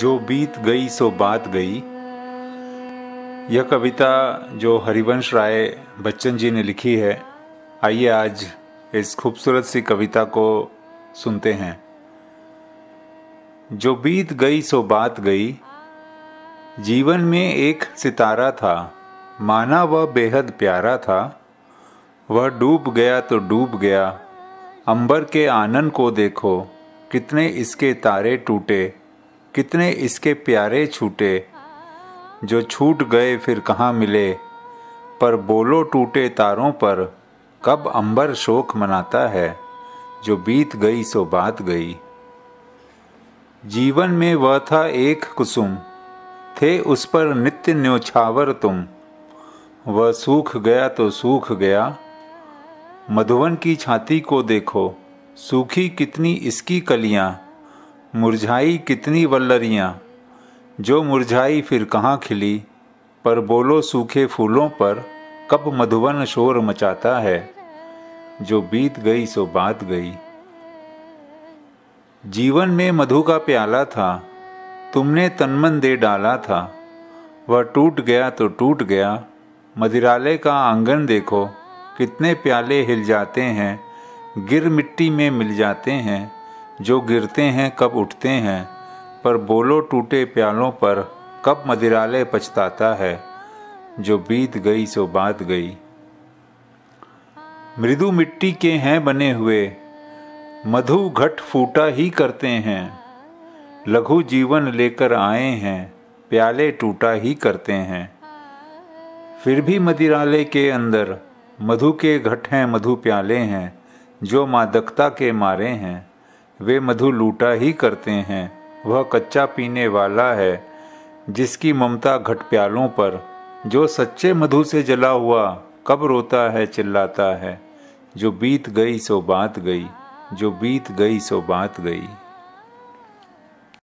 जो बीत गई सो बात गई यह कविता जो हरिवंश राय बच्चन जी ने लिखी है आइए आज इस खूबसूरत सी कविता को सुनते हैं जो बीत गई सो बात गई जीवन में एक सितारा था माना वह बेहद प्यारा था वह डूब गया तो डूब गया अंबर के आनंद को देखो कितने इसके तारे टूटे कितने इसके प्यारे छूटे जो छूट गए फिर कहाँ मिले पर बोलो टूटे तारों पर कब अंबर शोक मनाता है जो बीत गई सो बात गई जीवन में वह था एक कुसुम थे उस पर नित्य न्योछावर तुम वह सूख गया तो सूख गया मधुवन की छाती को देखो सूखी कितनी इसकी कलियाँ मुरझाई कितनी वल्लरियाँ जो मुरझाई फिर कहाँ खिली पर बोलो सूखे फूलों पर कब मधुबन शोर मचाता है जो बीत गई सो बात गई जीवन में मधु का प्याला था तुमने तनमन दे डाला था वह टूट गया तो टूट गया मदिरालय का आंगन देखो कितने प्याले हिल जाते हैं गिर मिट्टी में मिल जाते हैं जो गिरते हैं कब उठते हैं पर बोलो टूटे प्यालों पर कब मदिरालय पछताता है जो बीत गई सो बात गई मृदु मिट्टी के हैं बने हुए मधु घट फूटा ही करते हैं लघु जीवन लेकर आए हैं प्याले टूटा ही करते हैं फिर भी मदिरालय के अंदर मधु के घट हैं मधु प्याले हैं जो मादकता के मारे हैं वे मधु लूटा ही करते हैं वह कच्चा पीने वाला है जिसकी ममता घट प्यालों पर जो सच्चे मधु से जला हुआ कब रोता है चिल्लाता है जो बीत गई सो बात गई जो बीत गई सो बात गई